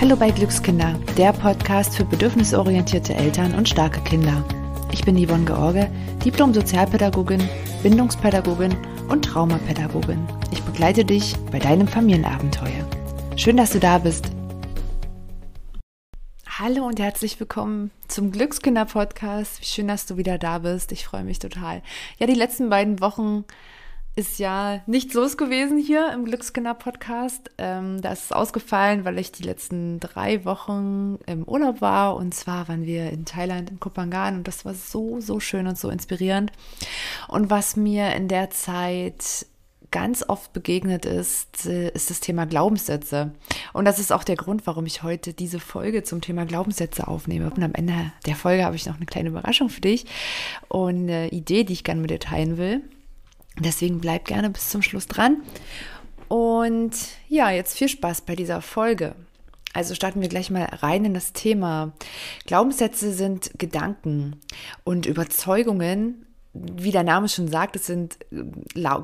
Hallo bei Glückskinder, der Podcast für bedürfnisorientierte Eltern und starke Kinder. Ich bin Yvonne George, Diplom-Sozialpädagogin, Bindungspädagogin und Traumapädagogin. Ich begleite dich bei deinem Familienabenteuer. Schön, dass du da bist. Hallo und herzlich willkommen zum Glückskinder-Podcast. Schön, dass du wieder da bist. Ich freue mich total. Ja, die letzten beiden Wochen ist ja nichts los gewesen hier im Glückskinder-Podcast. Ähm, da ist es ausgefallen, weil ich die letzten drei Wochen im Urlaub war. Und zwar waren wir in Thailand, in Kupangan. Und das war so, so schön und so inspirierend. Und was mir in der Zeit ganz oft begegnet ist, äh, ist das Thema Glaubenssätze. Und das ist auch der Grund, warum ich heute diese Folge zum Thema Glaubenssätze aufnehme. Und am Ende der Folge habe ich noch eine kleine Überraschung für dich und eine Idee, die ich gerne mit dir teilen will. Deswegen bleib gerne bis zum Schluss dran. Und ja, jetzt viel Spaß bei dieser Folge. Also starten wir gleich mal rein in das Thema. Glaubenssätze sind Gedanken und Überzeugungen. Wie der Name schon sagt, es sind äh,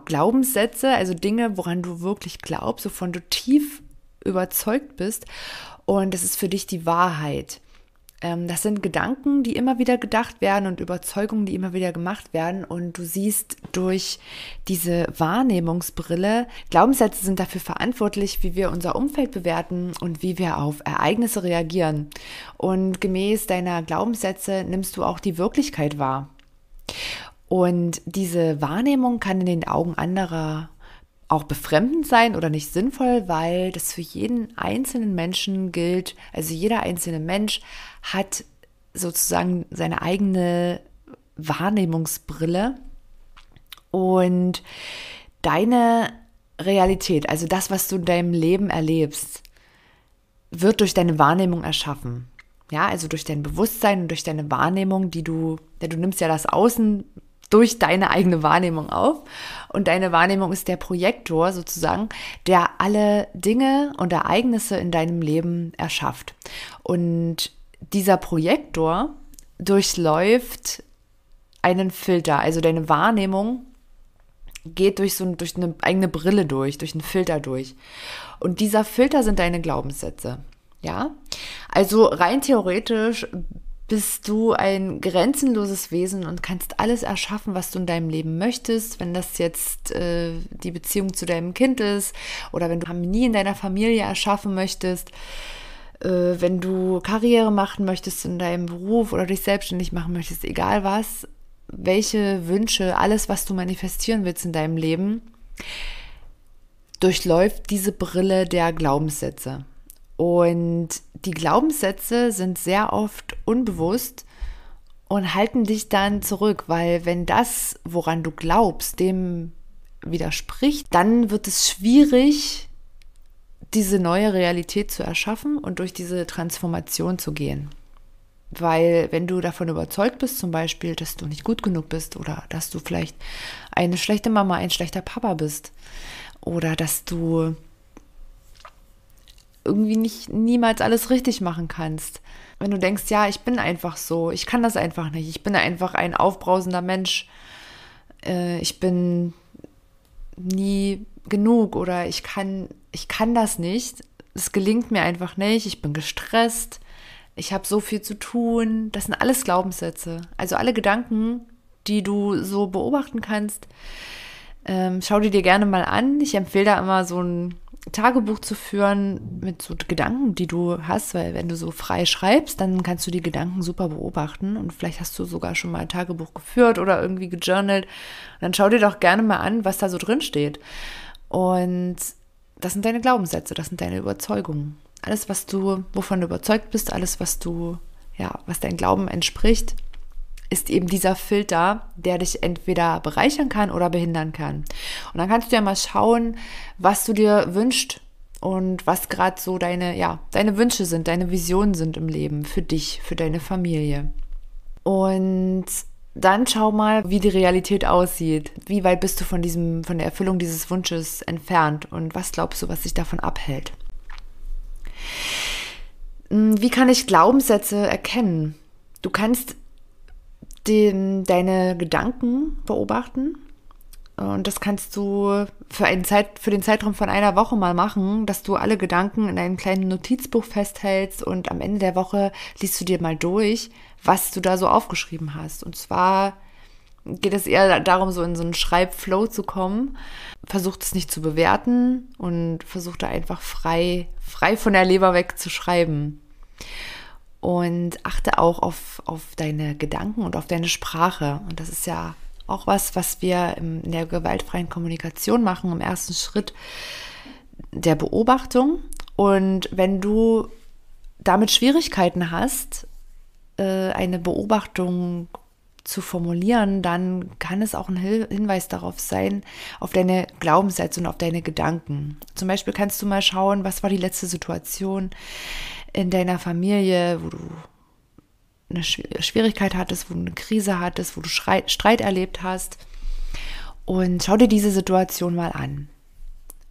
Glaubenssätze, also Dinge, woran du wirklich glaubst, wovon du tief überzeugt bist. Und das ist für dich die Wahrheit. Ähm, das sind Gedanken, die immer wieder gedacht werden und Überzeugungen, die immer wieder gemacht werden. Und du siehst durch diese Wahrnehmungsbrille, Glaubenssätze sind dafür verantwortlich, wie wir unser Umfeld bewerten und wie wir auf Ereignisse reagieren. Und gemäß deiner Glaubenssätze nimmst du auch die Wirklichkeit wahr. Und diese Wahrnehmung kann in den Augen anderer auch befremdend sein oder nicht sinnvoll, weil das für jeden einzelnen Menschen gilt. Also jeder einzelne Mensch hat sozusagen seine eigene Wahrnehmungsbrille und deine Realität, also das, was du in deinem Leben erlebst, wird durch deine Wahrnehmung erschaffen. Ja, also durch dein Bewusstsein und durch deine Wahrnehmung, die du, denn du nimmst ja das Außen durch deine eigene Wahrnehmung auf. Und deine Wahrnehmung ist der Projektor sozusagen, der alle Dinge und Ereignisse in deinem Leben erschafft. Und dieser Projektor durchläuft einen Filter, also deine Wahrnehmung geht durch so durch eine eigene Brille durch, durch einen Filter durch. Und dieser Filter sind deine Glaubenssätze. Ja? Also rein theoretisch bist du ein grenzenloses Wesen und kannst alles erschaffen, was du in deinem Leben möchtest. Wenn das jetzt äh, die Beziehung zu deinem Kind ist oder wenn du Harmonie in deiner Familie erschaffen möchtest, äh, wenn du Karriere machen möchtest in deinem Beruf oder dich selbstständig machen möchtest, egal was, welche Wünsche, alles, was du manifestieren willst in deinem Leben, durchläuft diese Brille der Glaubenssätze. Und die Glaubenssätze sind sehr oft unbewusst und halten dich dann zurück, weil wenn das, woran du glaubst, dem widerspricht, dann wird es schwierig, diese neue Realität zu erschaffen und durch diese Transformation zu gehen. Weil wenn du davon überzeugt bist, zum Beispiel, dass du nicht gut genug bist oder dass du vielleicht eine schlechte Mama, ein schlechter Papa bist oder dass du irgendwie nicht niemals alles richtig machen kannst, wenn du denkst, ja, ich bin einfach so, ich kann das einfach nicht, ich bin einfach ein aufbrausender Mensch, äh, ich bin nie genug oder ich kann, ich kann das nicht, es gelingt mir einfach nicht, ich bin gestresst, ich habe so viel zu tun, das sind alles Glaubenssätze. Also alle Gedanken, die du so beobachten kannst, ähm, schau die dir gerne mal an. Ich empfehle da immer so ein Tagebuch zu führen mit so Gedanken, die du hast, weil wenn du so frei schreibst, dann kannst du die Gedanken super beobachten und vielleicht hast du sogar schon mal ein Tagebuch geführt oder irgendwie gejournelt. Und dann schau dir doch gerne mal an, was da so drin steht. Und das sind deine Glaubenssätze, das sind deine Überzeugungen. Alles, was du, wovon du überzeugt bist, alles, was du, ja, was dein Glauben entspricht, ist eben dieser Filter, der dich entweder bereichern kann oder behindern kann. Und dann kannst du ja mal schauen, was du dir wünschst und was gerade so deine, ja, deine Wünsche sind, deine Visionen sind im Leben für dich, für deine Familie. Und dann schau mal, wie die Realität aussieht. Wie weit bist du von diesem, von der Erfüllung dieses Wunsches entfernt und was glaubst du, was dich davon abhält? Hm, wie kann ich Glaubenssätze erkennen? Du kannst den, deine Gedanken beobachten. Und das kannst du für, einen Zeit, für den Zeitraum von einer Woche mal machen, dass du alle Gedanken in einem kleinen Notizbuch festhältst und am Ende der Woche liest du dir mal durch, was du da so aufgeschrieben hast. Und zwar geht es eher darum, so in so einen Schreibflow zu kommen. Versuch es nicht zu bewerten und versuch da einfach frei, frei von der Leber weg zu schreiben und achte auch auf, auf deine Gedanken und auf deine Sprache. Und das ist ja auch was, was wir in der gewaltfreien Kommunikation machen, im ersten Schritt der Beobachtung. Und wenn du damit Schwierigkeiten hast, äh, eine Beobachtung zu formulieren, dann kann es auch ein Hinweis darauf sein, auf deine Glaubenssätze und auf deine Gedanken. Zum Beispiel kannst du mal schauen, was war die letzte Situation, in deiner Familie, wo du eine Schwierigkeit hattest, wo du eine Krise hattest, wo du Streit erlebt hast. Und schau dir diese Situation mal an.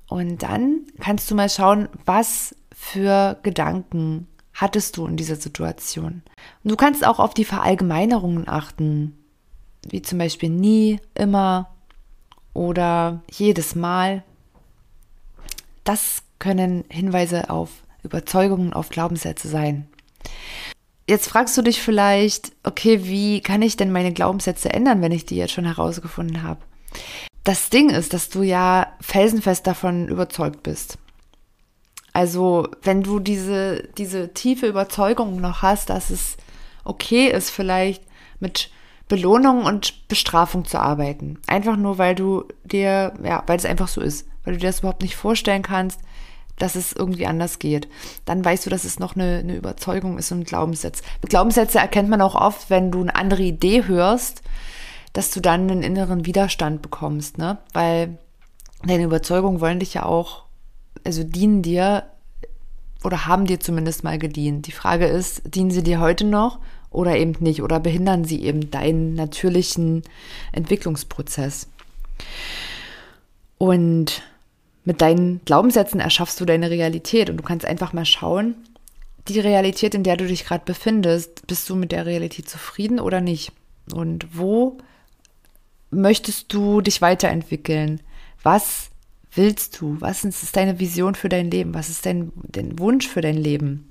Und dann kannst du mal schauen, was für Gedanken hattest du in dieser Situation. Und du kannst auch auf die Verallgemeinerungen achten, wie zum Beispiel nie, immer oder jedes Mal. Das können Hinweise auf Überzeugungen, auf Glaubenssätze sein. Jetzt fragst du dich vielleicht, okay, wie kann ich denn meine Glaubenssätze ändern, wenn ich die jetzt schon herausgefunden habe? Das Ding ist, dass du ja felsenfest davon überzeugt bist. Also, wenn du diese, diese tiefe Überzeugung noch hast, dass es okay ist, vielleicht mit Belohnung und Bestrafung zu arbeiten. Einfach nur, weil du dir, ja, weil es einfach so ist, weil du dir das überhaupt nicht vorstellen kannst, dass es irgendwie anders geht. Dann weißt du, dass es noch eine, eine Überzeugung ist und ein Glaubenssatz. Glaubenssätze erkennt man auch oft, wenn du eine andere Idee hörst, dass du dann einen inneren Widerstand bekommst, ne? Weil deine Überzeugungen wollen dich ja auch, also dienen dir oder haben dir zumindest mal gedient. Die Frage ist, dienen sie dir heute noch oder eben nicht oder behindern sie eben deinen natürlichen Entwicklungsprozess? Und mit deinen Glaubenssätzen erschaffst du deine Realität und du kannst einfach mal schauen, die Realität, in der du dich gerade befindest, bist du mit der Realität zufrieden oder nicht? Und wo möchtest du dich weiterentwickeln? Was willst du? Was ist deine Vision für dein Leben? Was ist dein, dein Wunsch für dein Leben?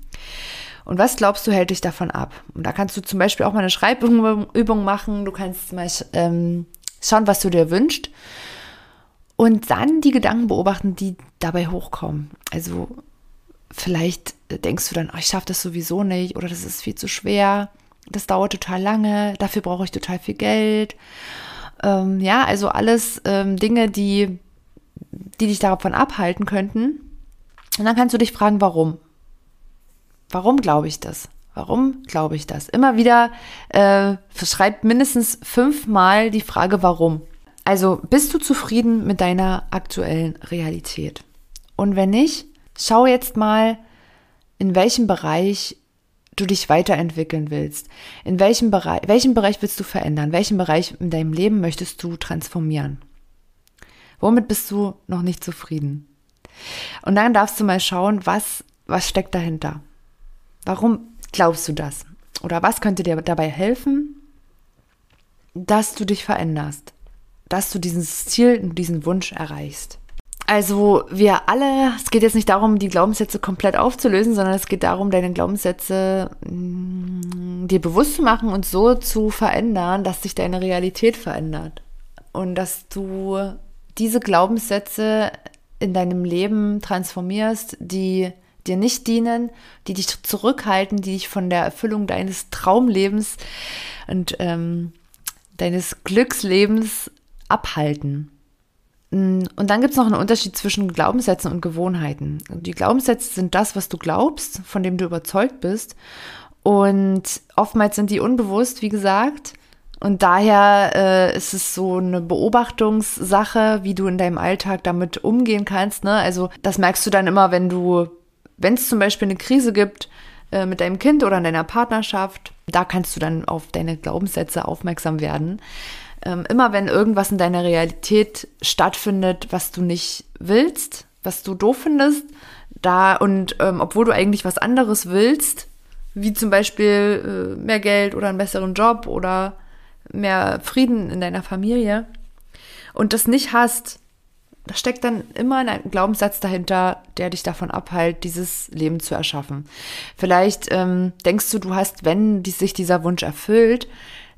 Und was glaubst du, hält dich davon ab? Und da kannst du zum Beispiel auch mal eine Schreibübung machen. Du kannst mal ähm, schauen, was du dir wünschst und dann die Gedanken beobachten, die dabei hochkommen. Also vielleicht denkst du dann, oh, ich schaffe das sowieso nicht oder das ist viel zu schwer, das dauert total lange, dafür brauche ich total viel Geld. Ähm, ja, also alles ähm, Dinge, die, die dich davon abhalten könnten. Und dann kannst du dich fragen, warum? Warum glaube ich das? Warum glaube ich das? Immer wieder äh, schreib mindestens fünfmal die Frage, warum. Also bist du zufrieden mit deiner aktuellen Realität? Und wenn nicht, schau jetzt mal, in welchem Bereich du dich weiterentwickeln willst. In welchem Bereich, welchen Bereich willst du verändern? Welchen Bereich in deinem Leben möchtest du transformieren? Womit bist du noch nicht zufrieden? Und dann darfst du mal schauen, was, was steckt dahinter? Warum glaubst du das? Oder was könnte dir dabei helfen, dass du dich veränderst? dass du dieses Ziel, diesen Wunsch erreichst. Also wir alle, es geht jetzt nicht darum, die Glaubenssätze komplett aufzulösen, sondern es geht darum, deine Glaubenssätze mh, mm, dir bewusst zu machen und so zu verändern, dass sich deine Realität verändert. Und dass du diese Glaubenssätze in deinem Leben transformierst, die dir nicht dienen, die dich zurückhalten, die dich von der Erfüllung deines Traumlebens und ähm, deines Glückslebens abhalten. Mm, und dann gibt es noch einen Unterschied zwischen Glaubenssätzen und Gewohnheiten. Die Glaubenssätze sind das, was du glaubst, von dem du überzeugt bist. Und oftmals sind die unbewusst, wie gesagt. Und daher äh, ist es so eine Beobachtungssache, wie du in deinem Alltag damit umgehen kannst. Ne? Also das merkst du dann immer, wenn du, wenn es zum Beispiel eine Krise gibt, äh, mit deinem Kind oder in deiner Partnerschaft. Da kannst du dann auf deine Glaubenssätze aufmerksam werden. Ähm, immer wenn irgendwas in deiner Realität stattfindet, was du nicht willst, was du doof findest, da und ähm, obwohl du eigentlich was anderes willst, wie zum Beispiel äh, mehr Geld oder einen besseren Job oder mehr Frieden in deiner Familie und das nicht hast, da steckt dann immer ein Glaubenssatz dahinter, der dich davon abhält, dieses Leben zu erschaffen. Vielleicht ähm, denkst du, du hast, wenn die, sich dieser Wunsch erfüllt,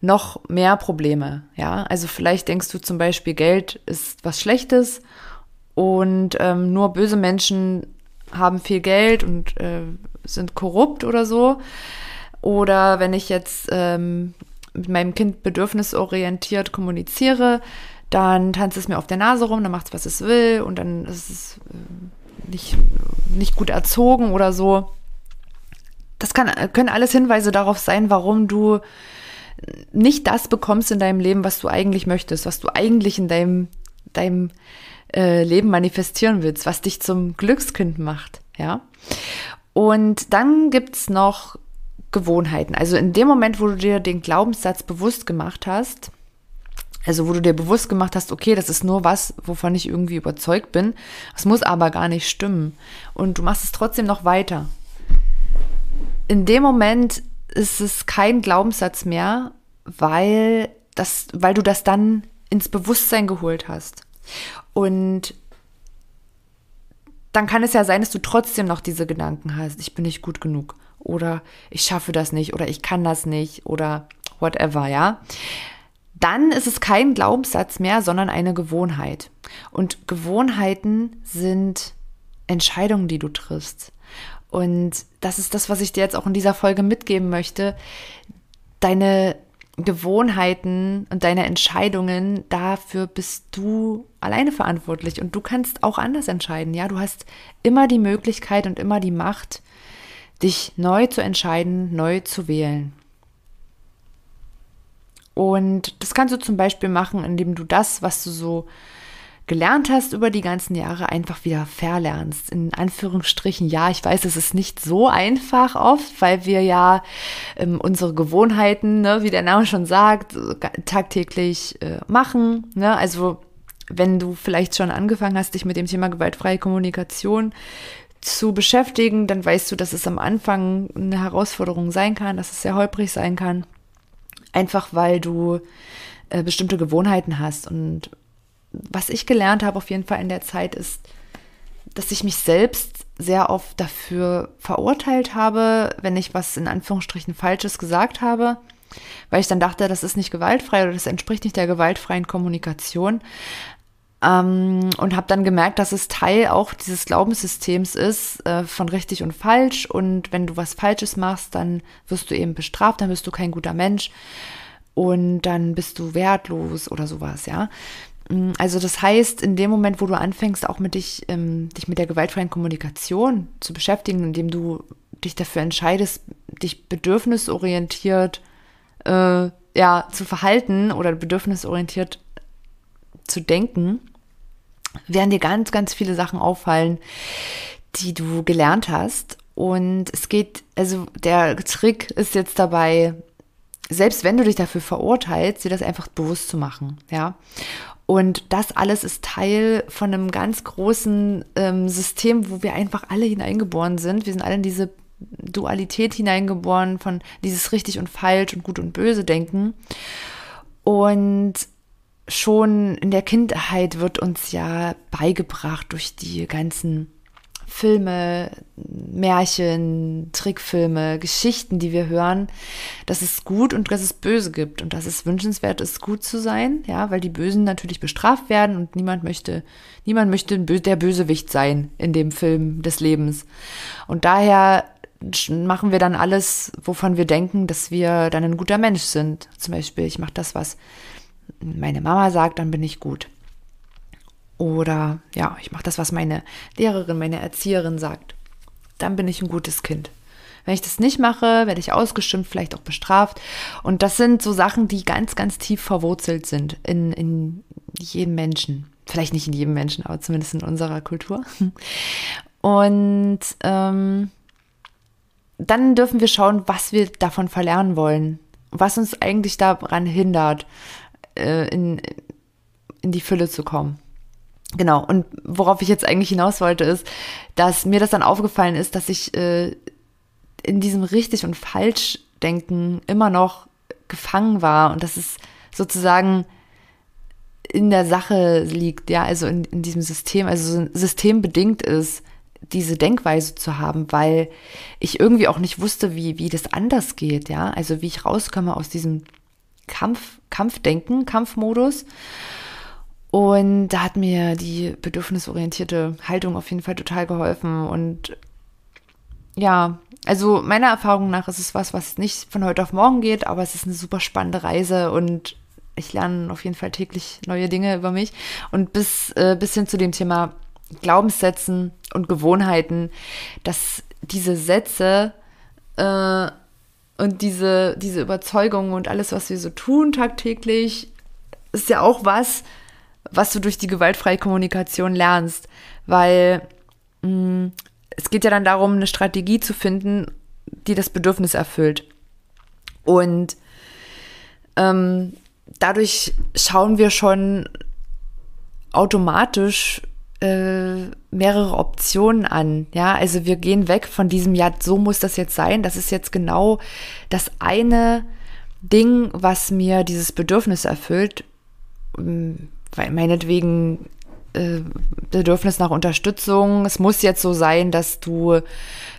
noch mehr Probleme. Ja, also vielleicht denkst du zum Beispiel, Geld ist was Schlechtes und ähm, nur böse Menschen haben viel Geld und äh, sind korrupt oder so. Oder wenn ich jetzt ähm, mit meinem Kind bedürfnisorientiert kommuniziere, dann tanzt es mir auf der Nase rum, dann macht es, was es will und dann ist es äh, nicht, nicht gut erzogen oder so. Das kann, können alles Hinweise darauf sein, warum du nicht das bekommst in deinem Leben, was du eigentlich möchtest, was du eigentlich in deinem, deinem äh, Leben manifestieren willst, was dich zum Glückskind macht, ja. Und dann gibt's noch Gewohnheiten. Also in dem Moment, wo du dir den Glaubenssatz bewusst gemacht hast, also wo du dir bewusst gemacht hast, okay, das ist nur was, wovon ich irgendwie überzeugt bin. Es muss aber gar nicht stimmen. Und du machst es trotzdem noch weiter. In dem Moment ist es kein Glaubenssatz mehr, weil, das, weil du das dann ins Bewusstsein geholt hast. Und dann kann es ja sein, dass du trotzdem noch diese Gedanken hast, ich bin nicht gut genug oder ich schaffe das nicht oder ich kann das nicht oder whatever, ja dann ist es kein Glaubenssatz mehr, sondern eine Gewohnheit. Und Gewohnheiten sind Entscheidungen, die du triffst. Und das ist das, was ich dir jetzt auch in dieser Folge mitgeben möchte. Deine Gewohnheiten und deine Entscheidungen, dafür bist du alleine verantwortlich und du kannst auch anders entscheiden. Ja, du hast immer die Möglichkeit und immer die Macht, dich neu zu entscheiden, neu zu wählen. Und das kannst du zum Beispiel machen, indem du das, was du so gelernt hast über die ganzen Jahre, einfach wieder verlernst. In Anführungsstrichen, ja, ich weiß, es ist nicht so einfach oft, weil wir ja ähm, unsere Gewohnheiten, ne, wie der Name schon sagt, tagtäglich äh, machen. Ne? Also wenn du vielleicht schon angefangen hast, dich mit dem Thema gewaltfreie Kommunikation zu beschäftigen, dann weißt du, dass es am Anfang eine Herausforderung sein kann, dass es sehr holprig sein kann einfach weil du äh, bestimmte Gewohnheiten hast. Und was ich gelernt habe auf jeden Fall in der Zeit ist, dass ich mich selbst sehr oft dafür verurteilt habe, wenn ich was in Anführungsstrichen Falsches gesagt habe, weil ich dann dachte, das ist nicht gewaltfrei oder das entspricht nicht der gewaltfreien Kommunikation. Ähm, und habe dann gemerkt, dass es Teil auch dieses Glaubenssystems ist äh, von richtig und falsch. Und wenn du was Falsches machst, dann wirst du eben bestraft, dann bist du kein guter Mensch und dann bist du wertlos oder sowas, ja. Mm, also das heißt, in dem Moment, wo du anfängst, auch mit dich, ähm, dich mit der gewaltfreien Kommunikation zu beschäftigen, indem du dich dafür entscheidest, dich bedürfnisorientiert äh, ja, zu verhalten oder bedürfnisorientiert zu denken, werden dir ganz, ganz viele Sachen auffallen, die du gelernt hast. Und es geht, also der Trick ist jetzt dabei, selbst wenn du dich dafür verurteilst, dir das einfach bewusst zu machen, ja. Und das alles ist Teil von einem ganz großen ähm, System, wo wir einfach alle hineingeboren sind. Wir sind alle in diese Dualität hineingeboren, von dieses richtig und falsch und gut und böse denken. Und schon in der Kindheit wird uns ja beigebracht durch die ganzen Filme, Märchen, Trickfilme, Geschichten, die wir hören, dass es gut und dass es böse gibt und dass es wünschenswert ist, gut zu sein, ja, weil die Bösen natürlich bestraft werden und niemand möchte, niemand möchte der Bösewicht sein in dem Film des Lebens. Und daher machen wir dann alles, wovon wir denken, dass wir dann ein guter Mensch sind. Zum Beispiel, ich mache das, was meine Mama sagt, dann bin ich gut. Oder ja, ich mache das, was meine Lehrerin, meine Erzieherin sagt. Dann bin ich ein gutes Kind. Wenn ich das nicht mache, werde ich ausgestimmt, vielleicht auch bestraft. Und das sind so Sachen, die ganz, ganz tief verwurzelt sind in, in jedem Menschen. Vielleicht nicht in jedem Menschen, aber zumindest in unserer Kultur. Und ähm, dann dürfen wir schauen, was wir davon verlernen wollen, was uns eigentlich daran hindert, äh, in, in die Fülle zu kommen. Genau, und worauf ich jetzt eigentlich hinaus wollte, ist, dass mir das dann aufgefallen ist, dass ich äh, in diesem richtig und falsch denken immer noch gefangen war und dass es sozusagen in der Sache liegt, ja, also in, in diesem System, also systembedingt ist, diese Denkweise zu haben, weil ich irgendwie auch nicht wusste, wie, wie das anders geht, ja, also wie ich rauskomme aus diesem Kampf, Kampfdenken, Kampfmodus. Und da hat mir die bedürfnisorientierte Haltung auf jeden Fall total geholfen. Und ja, also meiner Erfahrung nach ist es was, was nicht von heute auf morgen geht, aber es ist eine super spannende Reise und ich lerne auf jeden Fall täglich neue Dinge über mich. Und bis, äh, bis hin zu dem Thema Glaubenssätzen und Gewohnheiten, dass diese Sätze äh, und diese, diese Überzeugungen und alles, was wir so tun tagtäglich, ist ja auch was, was du durch die gewaltfreie Kommunikation lernst. Weil mh, mm, es geht ja dann darum, eine Strategie zu finden, die das Bedürfnis erfüllt. Und ähm, dadurch schauen wir schon automatisch äh, mehrere Optionen an. Ja, also wir gehen weg von diesem, ja, so muss das jetzt sein. Das ist jetzt genau das eine Ding, was mir dieses Bedürfnis erfüllt. Mm, weil meinetwegen äh, Bedürfnis nach Unterstützung. Es muss jetzt so sein, dass du,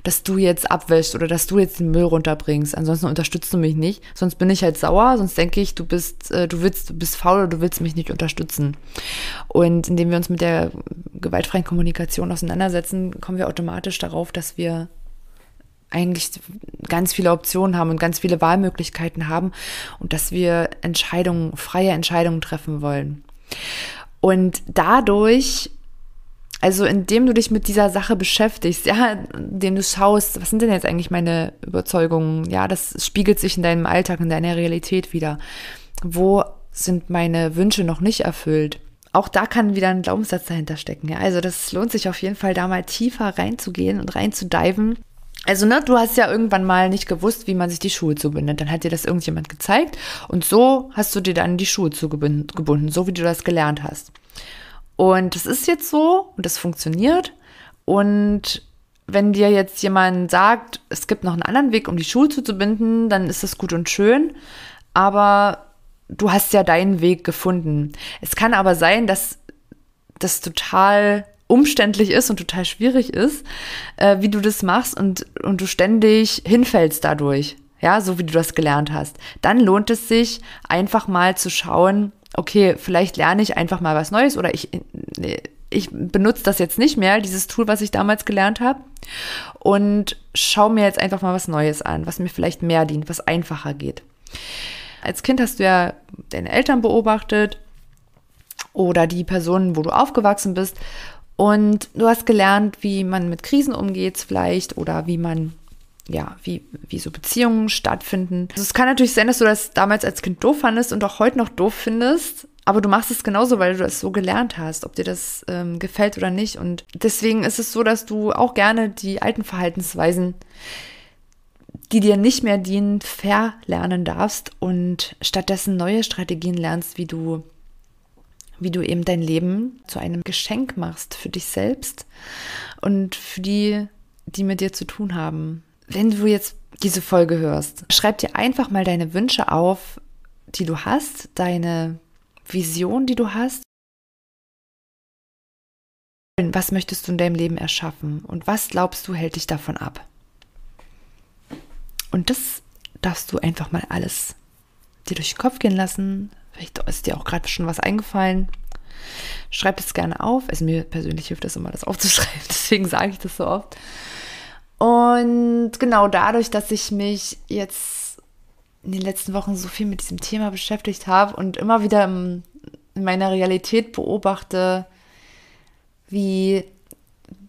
dass du jetzt abwäschst oder dass du jetzt den Müll runterbringst. Ansonsten unterstützt du mich nicht. Sonst bin ich halt sauer. Sonst denke ich, du bist, äh, du willst, du bist faul oder du willst mich nicht unterstützen. Und indem wir uns mit der gewaltfreien Kommunikation auseinandersetzen, kommen wir automatisch darauf, dass wir eigentlich ganz viele Optionen haben und ganz viele Wahlmöglichkeiten haben und dass wir Entscheidungen, freie Entscheidungen treffen wollen. Und dadurch, also indem du dich mit dieser Sache beschäftigst, ja, indem du schaust, was sind denn jetzt eigentlich meine Überzeugungen, ja, das spiegelt sich in deinem Alltag, in deiner Realität wieder. Wo sind meine Wünsche noch nicht erfüllt? Auch da kann wieder ein Glaubenssatz dahinter stecken. Ja? Also das lohnt sich auf jeden Fall, da mal tiefer reinzugehen und reinzudiven also, ne, du hast ja irgendwann mal nicht gewusst, wie man sich die Schuhe zubindet. Dann hat dir das irgendjemand gezeigt und so hast du dir dann die Schuhe zugebunden, so wie du das gelernt hast. Und das ist jetzt so und das funktioniert. Und wenn dir jetzt jemand sagt, es gibt noch einen anderen Weg, um die Schuhe zuzubinden, dann ist das gut und schön. Aber du hast ja deinen Weg gefunden. Es kann aber sein, dass das total umständlich ist und total schwierig ist, äh, wie du das machst und, und du ständig hinfällst dadurch, ja, so wie du das gelernt hast, dann lohnt es sich einfach mal zu schauen, okay, vielleicht lerne ich einfach mal was Neues oder ich, ich benutze das jetzt nicht mehr, dieses Tool, was ich damals gelernt habe und schaue mir jetzt einfach mal was Neues an, was mir vielleicht mehr dient, was einfacher geht. Als Kind hast du ja deine Eltern beobachtet oder die Personen, wo du aufgewachsen bist und du hast gelernt, wie man mit Krisen umgeht vielleicht oder wie man, ja, wie, wie so Beziehungen stattfinden. Also es kann natürlich sein, dass du das damals als Kind doof fandest und auch heute noch doof findest. Aber du machst es genauso, weil du das so gelernt hast, ob dir das ähm, gefällt oder nicht. Und deswegen ist es so, dass du auch gerne die alten Verhaltensweisen, die dir nicht mehr dienen, verlernen darfst und stattdessen neue Strategien lernst, wie du wie du eben dein Leben zu einem Geschenk machst für dich selbst und für die, die mit dir zu tun haben. Wenn du jetzt diese Folge hörst, schreib dir einfach mal deine Wünsche auf, die du hast, deine Vision, die du hast. Was möchtest du in deinem Leben erschaffen und was glaubst du hält dich davon ab? Und das darfst du einfach mal alles dir durch den Kopf gehen lassen, Vielleicht ist dir auch gerade schon was eingefallen. Schreib es gerne auf. Also mir persönlich hilft es immer, das aufzuschreiben. Deswegen sage ich das so oft. Und genau dadurch, dass ich mich jetzt in den letzten Wochen so viel mit diesem Thema beschäftigt habe und immer wieder in meiner Realität beobachte, wie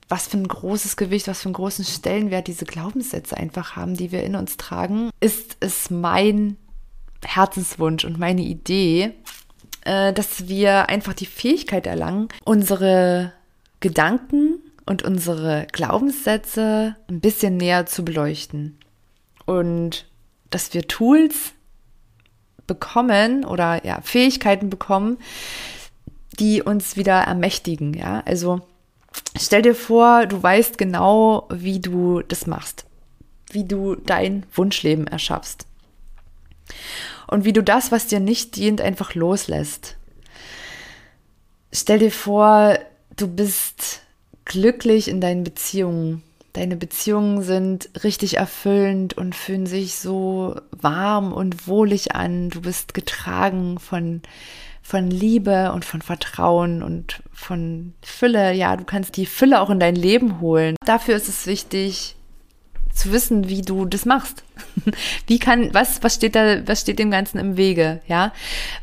was für ein großes Gewicht, was für einen großen Stellenwert diese Glaubenssätze einfach haben, die wir in uns tragen, ist es mein Herzenswunsch und meine Idee, äh, dass wir einfach die Fähigkeit erlangen, unsere Gedanken und unsere Glaubenssätze ein bisschen näher zu beleuchten. Und dass wir Tools bekommen oder ja, Fähigkeiten bekommen, die uns wieder ermächtigen. Ja? Also stell dir vor, du weißt genau, wie du das machst, wie du dein Wunschleben erschaffst und wie du das, was dir nicht dient, einfach loslässt. Stell dir vor, du bist glücklich in deinen Beziehungen. Deine Beziehungen sind richtig erfüllend und fühlen sich so warm und wohlig an. Du bist getragen von, von Liebe und von Vertrauen und von Fülle. Ja, du kannst die Fülle auch in dein Leben holen. Dafür ist es wichtig, zu wissen, wie du das machst. Wie kann, was, was steht da, was steht dem Ganzen im Wege? Ja,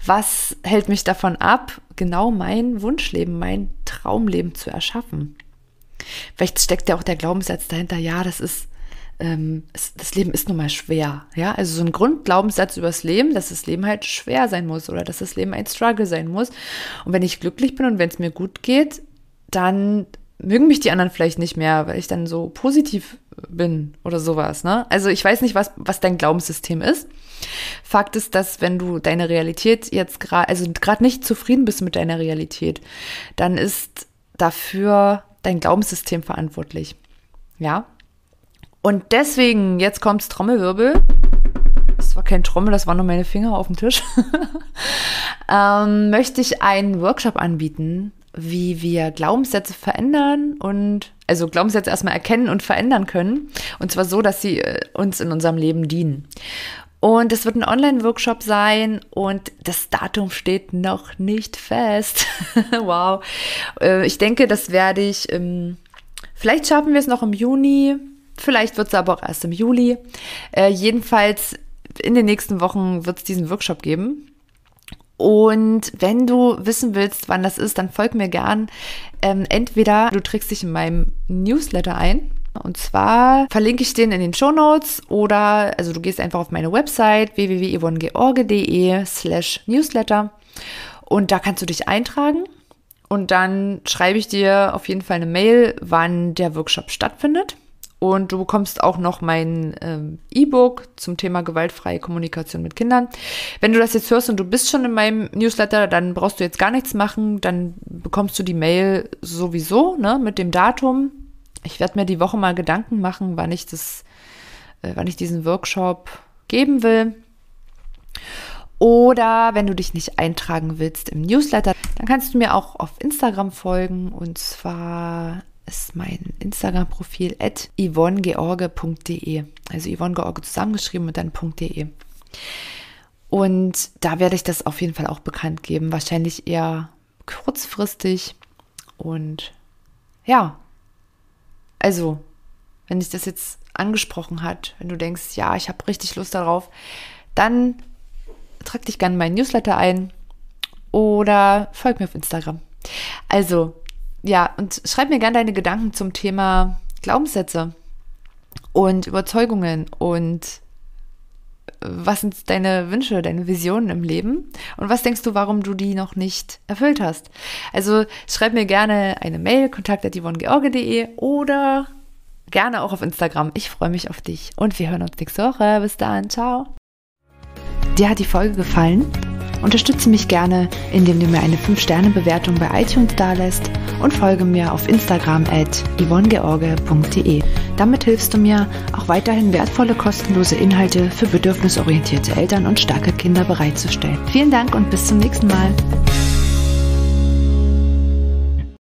was hält mich davon ab, genau mein Wunschleben, mein Traumleben zu erschaffen? Vielleicht steckt ja auch der Glaubenssatz dahinter, ja, das ist, ähm, es, das Leben ist nun mal schwer. Ja, also so ein Grundglaubenssatz übers Leben, dass das Leben halt schwer sein muss oder dass das Leben ein Struggle sein muss. Und wenn ich glücklich bin und wenn es mir gut geht, dann mögen mich die anderen vielleicht nicht mehr, weil ich dann so positiv bin oder sowas. Ne? Also ich weiß nicht, was, was dein Glaubenssystem ist. Fakt ist, dass wenn du deine Realität jetzt gerade, also gerade nicht zufrieden bist mit deiner Realität, dann ist dafür dein Glaubenssystem verantwortlich. Ja? Und deswegen, jetzt kommt's Trommelwirbel. Das war kein Trommel, das waren nur meine Finger auf dem Tisch. ähm, möchte ich einen Workshop anbieten wie wir Glaubenssätze verändern und also Glaubenssätze erstmal erkennen und verändern können. Und zwar so, dass sie äh, uns in unserem Leben dienen. Und es wird ein Online-Workshop sein und das Datum steht noch nicht fest. wow. Äh, ich denke, das werde ich. Ähm, vielleicht schaffen wir es noch im Juni. Vielleicht wird es aber auch erst im Juli. Äh, jedenfalls in den nächsten Wochen wird es diesen Workshop geben. Und wenn du wissen willst, wann das ist, dann folg mir gern. Ähm, entweder du trägst dich in meinem Newsletter ein. Und zwar verlinke ich den in den Show Notes oder also du gehst einfach auf meine Website www.yvonnegeorge.de slash newsletter und da kannst du dich eintragen und dann schreibe ich dir auf jeden Fall eine Mail, wann der Workshop stattfindet. Und du bekommst auch noch mein ähm, E-Book zum Thema gewaltfreie Kommunikation mit Kindern. Wenn du das jetzt hörst und du bist schon in meinem Newsletter, dann brauchst du jetzt gar nichts machen. Dann bekommst du die Mail sowieso ne, mit dem Datum. Ich werde mir die Woche mal Gedanken machen, wann ich, das, äh, wann ich diesen Workshop geben will. Oder wenn du dich nicht eintragen willst im Newsletter, dann kannst du mir auch auf Instagram folgen. Und zwar ist mein Instagram-Profil at yvonnegeorge.de. Also yvonnegeorge zusammengeschrieben und dann .de. Und da werde ich das auf jeden Fall auch bekannt geben. Wahrscheinlich eher kurzfristig. Und ja, also, wenn dich das jetzt angesprochen hat, wenn du denkst, ja, ich habe richtig Lust darauf, dann trag dich gerne meinen Newsletter ein oder folg mir auf Instagram. Also, ja, und schreib mir gerne deine Gedanken zum Thema Glaubenssätze und Überzeugungen und äh, was sind deine Wünsche, deine Visionen im Leben und was denkst du, warum du die noch nicht erfüllt hast? Also schreib mir gerne eine Mail, kontakt.yvonnegeorge.de oder gerne auch auf Instagram. Ich freue mich auf dich und wir hören uns nächste Woche. Bis dann, ciao. Dir hat die Folge gefallen? Unterstütze mich gerne, indem du mir eine 5-Sterne-Bewertung bei iTunes dalässt und folge mir auf Instagram at yvonnegeorge.de. Damit hilfst du mir, auch weiterhin wertvolle kostenlose Inhalte für bedürfnisorientierte Eltern und starke Kinder bereitzustellen. Vielen Dank und bis zum nächsten Mal.